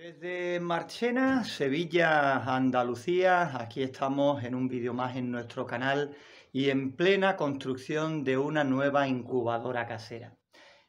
Desde Marchena, Sevilla, Andalucía, aquí estamos en un vídeo más en nuestro canal y en plena construcción de una nueva incubadora casera.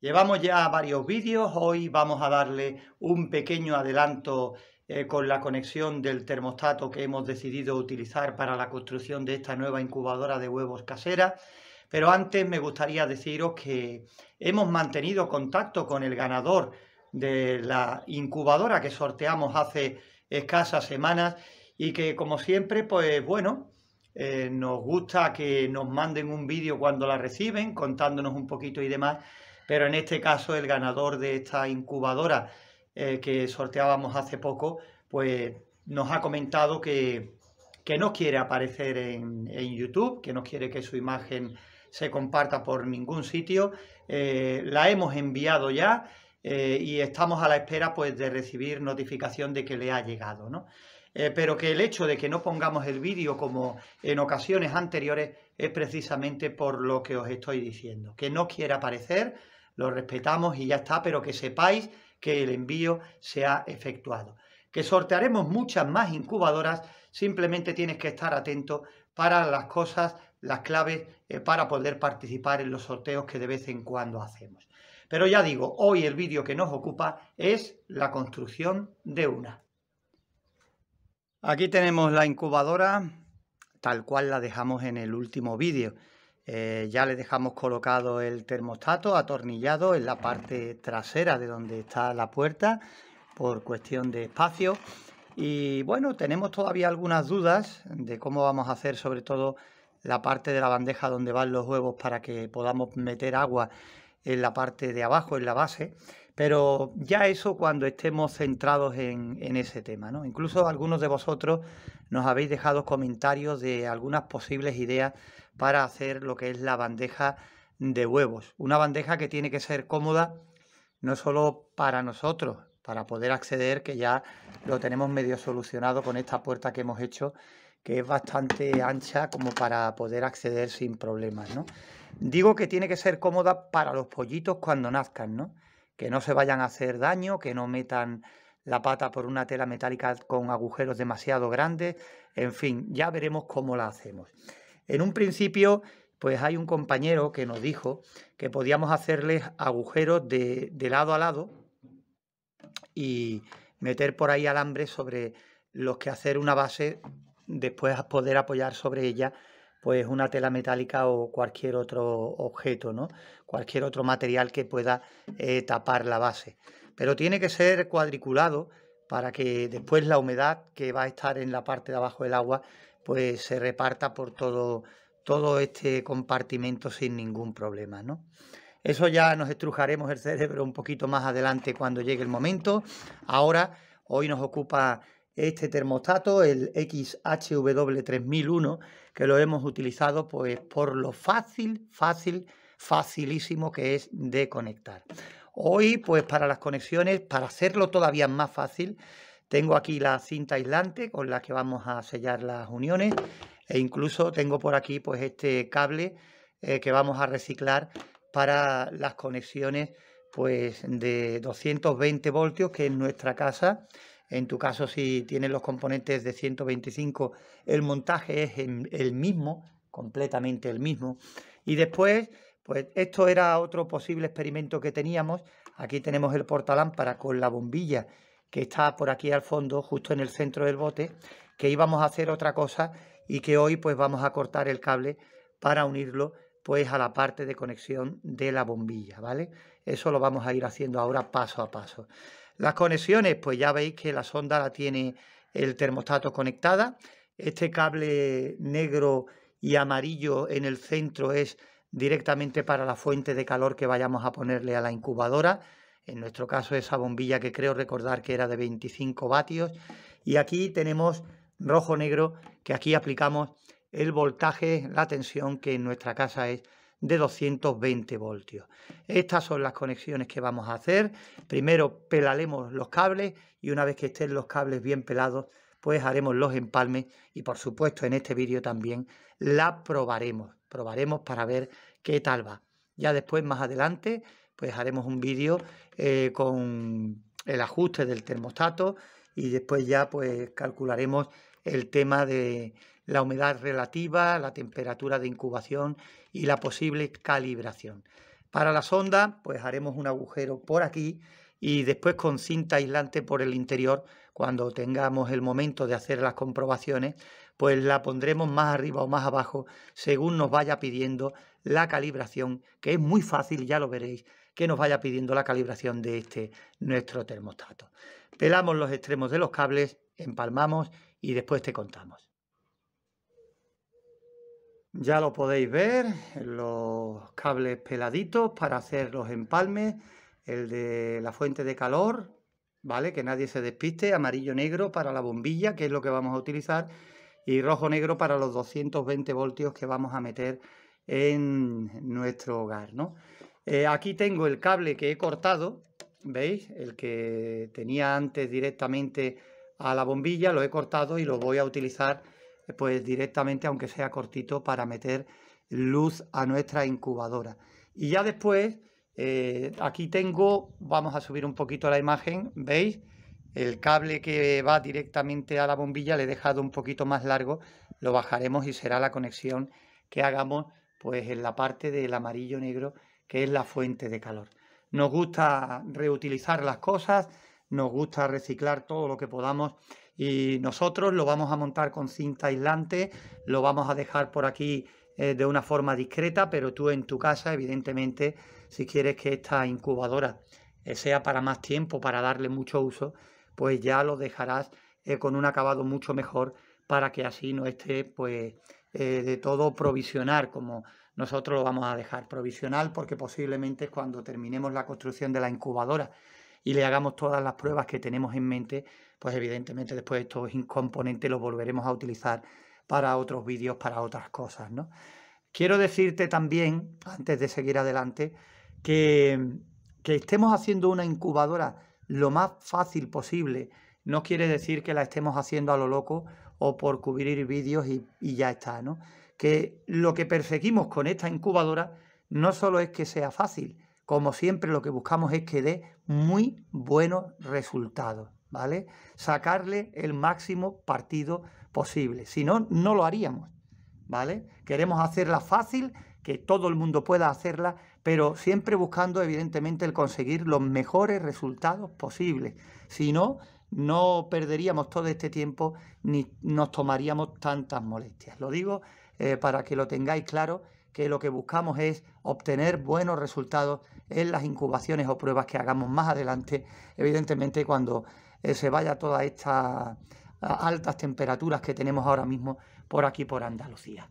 Llevamos ya varios vídeos, hoy vamos a darle un pequeño adelanto eh, con la conexión del termostato que hemos decidido utilizar para la construcción de esta nueva incubadora de huevos casera. Pero antes me gustaría deciros que hemos mantenido contacto con el ganador de la incubadora que sorteamos hace escasas semanas y que como siempre, pues bueno, eh, nos gusta que nos manden un vídeo cuando la reciben, contándonos un poquito y demás, pero en este caso el ganador de esta incubadora eh, que sorteábamos hace poco, pues nos ha comentado que, no quiere aparecer en, en, YouTube, que no quiere que su imagen se comparta por ningún sitio. Eh, la hemos enviado ya eh, y estamos a la espera pues, de recibir notificación de que le ha llegado. ¿no? Eh, pero que el hecho de que no pongamos el vídeo como en ocasiones anteriores es precisamente por lo que os estoy diciendo, que no quiera aparecer, lo respetamos y ya está, pero que sepáis que el envío se ha efectuado. Que sortearemos muchas más incubadoras, simplemente tienes que estar atento para las cosas las claves eh, para poder participar en los sorteos que de vez en cuando hacemos. Pero ya digo, hoy el vídeo que nos ocupa es la construcción de una. Aquí tenemos la incubadora tal cual la dejamos en el último vídeo. Eh, ya le dejamos colocado el termostato atornillado en la parte trasera de donde está la puerta por cuestión de espacio. Y bueno, tenemos todavía algunas dudas de cómo vamos a hacer sobre todo la parte de la bandeja donde van los huevos para que podamos meter agua en la parte de abajo, en la base, pero ya eso cuando estemos centrados en, ese tema. ¿no? Incluso algunos de vosotros nos habéis dejado comentarios de algunas posibles ideas para hacer lo que es la bandeja de huevos. Una bandeja que tiene que ser cómoda no solo para nosotros, para poder acceder, que ya lo tenemos medio solucionado con esta puerta que hemos hecho que es bastante ancha como para poder acceder sin problemas, ¿no? Digo que tiene que ser cómoda para los pollitos cuando nazcan, ¿no? Que no se vayan a hacer daño, que no metan la pata por una tela metálica con agujeros demasiado grandes, en fin, ya veremos cómo la hacemos. En un principio, pues hay un compañero que nos dijo que podíamos hacerles agujeros de, lado a lado y meter por ahí alambre sobre los que hacer una base después poder apoyar sobre ella pues una tela metálica o cualquier otro objeto, ¿no? cualquier otro material que pueda eh, tapar la base. Pero tiene que ser cuadriculado para que después la humedad que va a estar en la parte de abajo del agua pues se reparta por todo, todo este compartimento sin ningún problema. ¿no? Eso ya nos estrujaremos el cerebro un poquito más adelante cuando llegue el momento. Ahora, hoy nos ocupa este termostato, el XHW3001, que lo hemos utilizado pues, por lo fácil, fácil, facilísimo que es de conectar. Hoy, pues para las conexiones, para hacerlo todavía más fácil, tengo aquí la cinta aislante con la que vamos a sellar las uniones e incluso tengo por aquí pues este cable eh, que vamos a reciclar para las conexiones pues de 220 voltios que en nuestra casa en tu caso, si tienes los componentes de 125, el montaje es el mismo, completamente el mismo. Y después, pues esto era otro posible experimento que teníamos. Aquí tenemos el portalámpara con la bombilla que está por aquí al fondo, justo en el centro del bote, que íbamos a hacer otra cosa y que hoy pues vamos a cortar el cable para unirlo pues a la parte de conexión de la bombilla, ¿vale? Eso lo vamos a ir haciendo ahora paso a paso. Las conexiones, pues ya veis que la sonda la tiene el termostato conectada. Este cable negro y amarillo en el centro es directamente para la fuente de calor que vayamos a ponerle a la incubadora. En nuestro caso esa bombilla que creo recordar que era de 25 vatios. Y aquí tenemos rojo-negro que aquí aplicamos el voltaje, la tensión que en nuestra casa es de 220 voltios. Estas son las conexiones que vamos a hacer. Primero pelaremos los cables y una vez que estén los cables bien pelados, pues haremos los empalmes y por supuesto en este vídeo también la probaremos. Probaremos para ver qué tal va. Ya después, más adelante, pues haremos un vídeo eh, con el ajuste del termostato y después ya pues calcularemos el tema de, la humedad relativa, la temperatura de incubación y la posible calibración. Para la sonda, pues haremos un agujero por aquí y después con cinta aislante por el interior, cuando tengamos el momento de hacer las comprobaciones, pues la pondremos más arriba o más abajo según nos vaya pidiendo la calibración, que es muy fácil, ya lo veréis, que nos vaya pidiendo la calibración de este nuestro termostato. Pelamos los extremos de los cables, empalmamos y después te contamos. Ya lo podéis ver, los cables peladitos para hacer los empalmes, el de la fuente de calor, ¿vale? Que nadie se despiste, amarillo-negro para la bombilla, que es lo que vamos a utilizar, y rojo-negro para los 220 voltios que vamos a meter en nuestro hogar, ¿no? Eh, aquí tengo el cable que he cortado, ¿veis? El que tenía antes directamente a la bombilla, lo he cortado y lo voy a utilizar pues directamente, aunque sea cortito, para meter luz a nuestra incubadora. Y ya después, eh, aquí tengo, vamos a subir un poquito la imagen, ¿veis? El cable que va directamente a la bombilla le he dejado un poquito más largo, lo bajaremos y será la conexión que hagamos pues en la parte del amarillo negro que es la fuente de calor. Nos gusta reutilizar las cosas, nos gusta reciclar todo lo que podamos y nosotros lo vamos a montar con cinta aislante, lo vamos a dejar por aquí eh, de una forma discreta, pero tú en tu casa, evidentemente, si quieres que esta incubadora eh, sea para más tiempo, para darle mucho uso, pues ya lo dejarás eh, con un acabado mucho mejor para que así no esté pues de todo provisional, como nosotros lo vamos a dejar provisional, porque posiblemente cuando terminemos la construcción de la incubadora y le hagamos todas las pruebas que tenemos en mente, pues evidentemente después estos componentes los volveremos a utilizar para otros vídeos, para otras cosas, ¿no? Quiero decirte también, antes de seguir adelante, que, estemos haciendo una incubadora lo más fácil posible no quiere decir que la estemos haciendo a lo loco o por cubrir vídeos y, y, ya está, ¿no? Que lo que perseguimos con esta incubadora no solo es que sea fácil, como siempre lo que buscamos es que dé muy buenos resultados, ¿vale? Sacarle el máximo partido posible, si no, no lo haríamos, ¿vale? Queremos hacerla fácil, que todo el mundo pueda hacerla, pero siempre buscando, evidentemente, el conseguir los mejores resultados posibles. Si no, no perderíamos todo este tiempo ni nos tomaríamos tantas molestias. Lo digo eh, para que lo tengáis claro que lo que buscamos es obtener buenos resultados en las incubaciones o pruebas que hagamos más adelante, evidentemente cuando eh, se vaya todas estas altas temperaturas que tenemos ahora mismo por aquí, por Andalucía.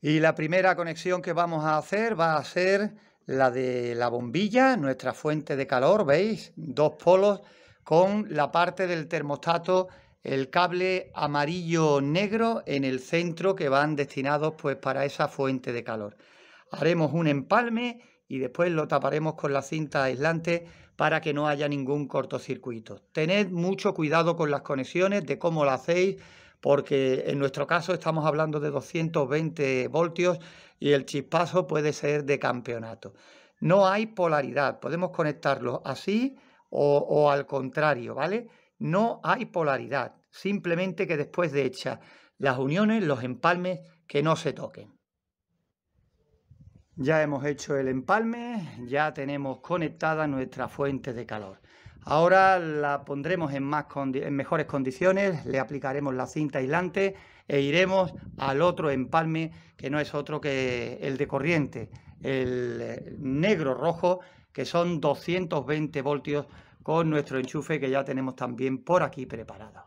Y la primera conexión que vamos a hacer va a ser la de la bombilla, nuestra fuente de calor, ¿veis? Dos polos con la parte del termostato el cable amarillo-negro en el centro que van destinados pues para esa fuente de calor. Haremos un empalme y después lo taparemos con la cinta aislante para que no haya ningún cortocircuito. Tened mucho cuidado con las conexiones, de cómo lo hacéis, porque en nuestro caso estamos hablando de 220 voltios y el chispazo puede ser de campeonato. No hay polaridad, podemos conectarlo así o, o al contrario, ¿vale? No hay polaridad, simplemente que después de hechas las uniones, los empalmes, que no se toquen. Ya hemos hecho el empalme, ya tenemos conectada nuestra fuente de calor. Ahora la pondremos en, más en mejores condiciones, le aplicaremos la cinta aislante e iremos al otro empalme que no es otro que el de corriente, el eh, negro rojo, que son 220 voltios con nuestro enchufe que ya tenemos también por aquí preparado.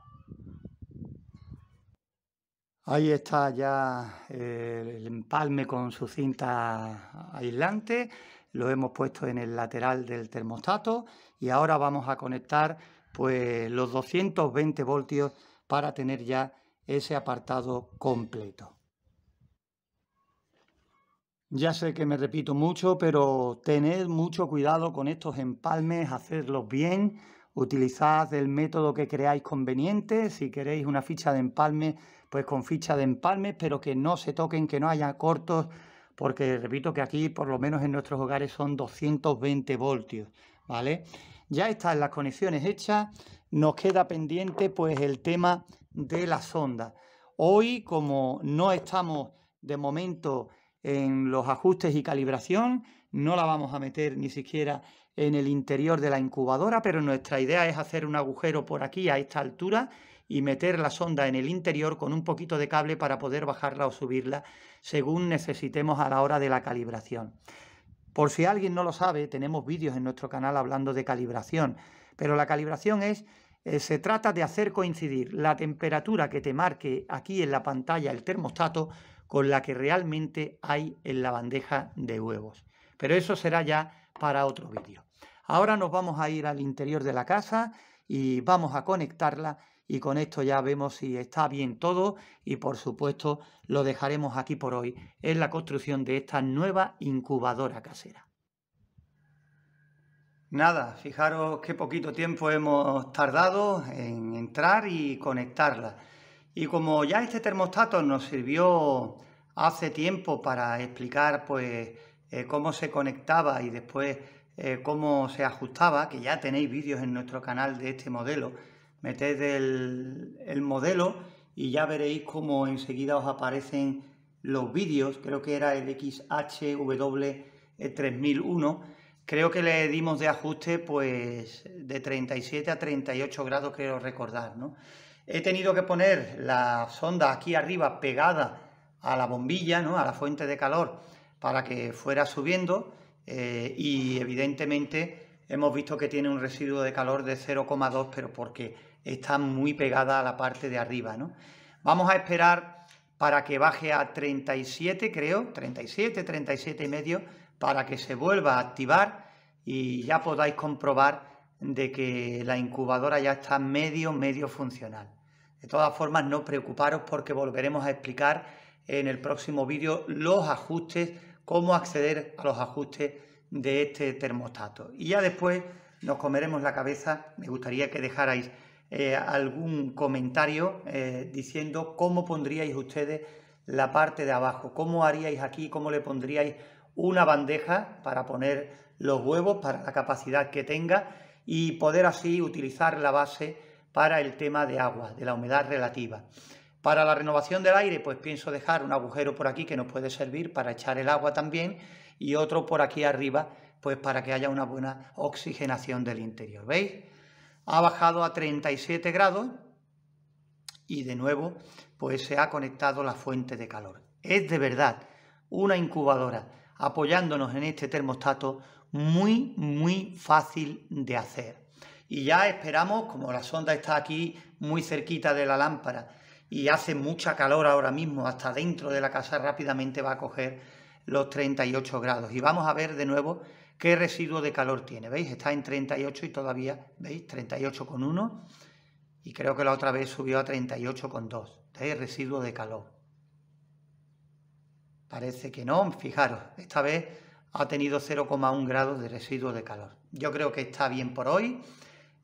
Ahí está ya eh, el empalme con su cinta aislante, lo hemos puesto en el lateral del termostato y ahora vamos a conectar pues los 220 voltios para tener ya ese apartado completo. Ya sé que me repito mucho, pero tened mucho cuidado con estos empalmes, hacerlos bien, utilizad el método que creáis conveniente, si queréis una ficha de empalme, pues con ficha de empalme, pero que no se toquen, que no haya cortos, porque repito que aquí, por lo menos en nuestros hogares, son 220 voltios, ¿vale? Ya están las conexiones hechas, nos queda pendiente pues el tema de la sonda. Hoy, como no estamos de momento en los ajustes y calibración, no la vamos a meter ni siquiera en el interior de la incubadora, pero nuestra idea es hacer un agujero por aquí a esta altura y meter la sonda en el interior con un poquito de cable para poder bajarla o subirla según necesitemos a la hora de la calibración. Por si alguien no lo sabe, tenemos vídeos en nuestro canal hablando de calibración, pero la calibración es eh, se trata de hacer coincidir la temperatura que te marque aquí en la pantalla el termostato con la que realmente hay en la bandeja de huevos. Pero eso será ya para otro vídeo. Ahora nos vamos a ir al interior de la casa y vamos a conectarla y con esto ya vemos si está bien todo y por supuesto lo dejaremos aquí por hoy en la construcción de esta nueva incubadora casera. Nada, fijaros qué poquito tiempo hemos tardado en entrar y conectarla. Y como ya este termostato nos sirvió hace tiempo para explicar pues, eh, cómo se conectaba y después eh, cómo se ajustaba, que ya tenéis vídeos en nuestro canal de este modelo, meted el, modelo y ya veréis cómo enseguida os aparecen los vídeos, creo que era el XHW3001, creo que le dimos de ajuste pues de 37 a 38 grados, creo recordar, ¿no? He tenido que poner la sonda aquí arriba pegada a la bombilla, a la fuente de calor, para que fuera subiendo eh, y evidentemente hemos visto que tiene un residuo de calor de 0,2, pero porque está muy pegada a la parte de arriba. Vamos a esperar para que baje a 37, creo, 37, 37 y medio, para que se vuelva a activar y ya podáis comprobar de que la incubadora ya está medio, medio funcional. De todas formas, no preocuparos porque volveremos a explicar en el próximo vídeo los ajustes, cómo acceder a los ajustes de este termostato. Y ya después nos comeremos la cabeza. Me gustaría que dejarais eh, algún comentario eh, diciendo cómo pondríais ustedes la parte de abajo, cómo haríais aquí, cómo le pondríais una bandeja para poner los huevos, para la capacidad que tenga y poder así utilizar la base para el tema de agua, de la humedad relativa. Para la renovación del aire, pues pienso dejar un agujero por aquí que nos puede servir para echar el agua también y otro por aquí arriba, pues para que haya una buena oxigenación del interior. ¿Veis? Ha bajado a 37 grados y de nuevo, pues se ha conectado la fuente de calor. Es de verdad una incubadora apoyándonos en este termostato muy, muy fácil de hacer. Y ya esperamos, como la sonda está aquí muy cerquita de la lámpara y hace mucha calor ahora mismo, hasta dentro de la casa rápidamente va a coger los 38 grados. Y vamos a ver de nuevo qué residuo de calor tiene. ¿Veis? Está en 38 y todavía, ¿veis? 38,1 y creo que la otra vez subió a 38,2. ¿Veis? Residuo de calor. Parece que no, fijaros, esta vez ha tenido 0,1 grados de residuo de calor. Yo creo que está bien por hoy.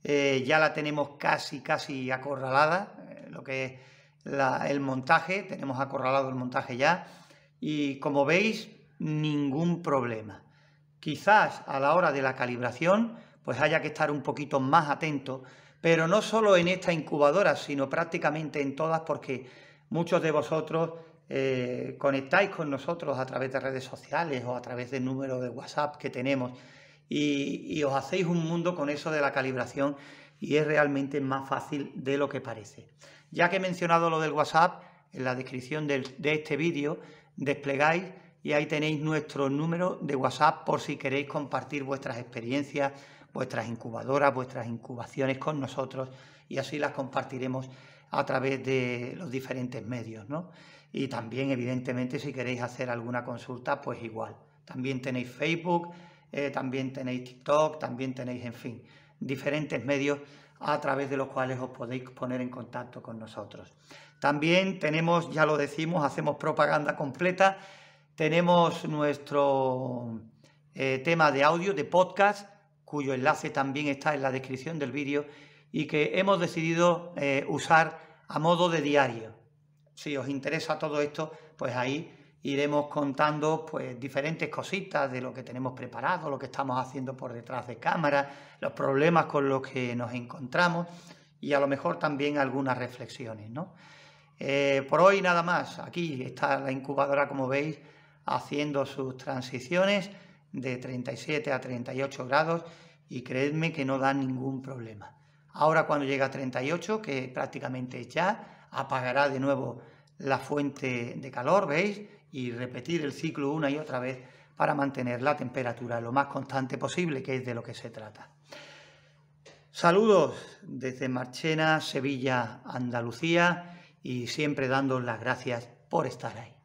Eh, ya la tenemos casi, casi acorralada, eh, lo que es el montaje, tenemos acorralado el montaje ya. Y como veis, ningún problema. Quizás a la hora de la calibración, pues haya que estar un poquito más atento, pero no solo en esta incubadora, sino prácticamente en todas, porque muchos de vosotros eh, conectáis con nosotros a través de redes sociales o a través del número de WhatsApp que tenemos y, os hacéis un mundo con eso de la calibración y es realmente más fácil de lo que parece. Ya que he mencionado lo del WhatsApp, en la descripción de, de este vídeo desplegáis y ahí tenéis nuestro número de WhatsApp por si queréis compartir vuestras experiencias, vuestras incubadoras, vuestras incubaciones con nosotros y así las compartiremos a través de los diferentes medios. ¿no? Y también, evidentemente, si queréis hacer alguna consulta, pues igual. También tenéis Facebook, eh, también tenéis TikTok, también tenéis, en fin, diferentes medios a través de los cuales os podéis poner en contacto con nosotros. También tenemos, ya lo decimos, hacemos propaganda completa, tenemos nuestro eh, tema de audio, de podcast, cuyo enlace también está en la descripción del vídeo y que hemos decidido eh, usar a modo de diario si os interesa todo esto, pues ahí iremos contando pues diferentes cositas de lo que tenemos preparado, lo que estamos haciendo por detrás de cámara, los problemas con los que nos encontramos y a lo mejor también algunas reflexiones, ¿no? Eh, por hoy nada más. Aquí está la incubadora, como veis, haciendo sus transiciones de 37 a 38 grados y creedme que no da ningún problema. Ahora cuando llega a 38, que prácticamente es ya, apagará de nuevo la fuente de calor, ¿veis? Y repetir el ciclo una y otra vez para mantener la temperatura lo más constante posible, que es de lo que se trata. Saludos desde Marchena, Sevilla, Andalucía y siempre dando las gracias por estar ahí.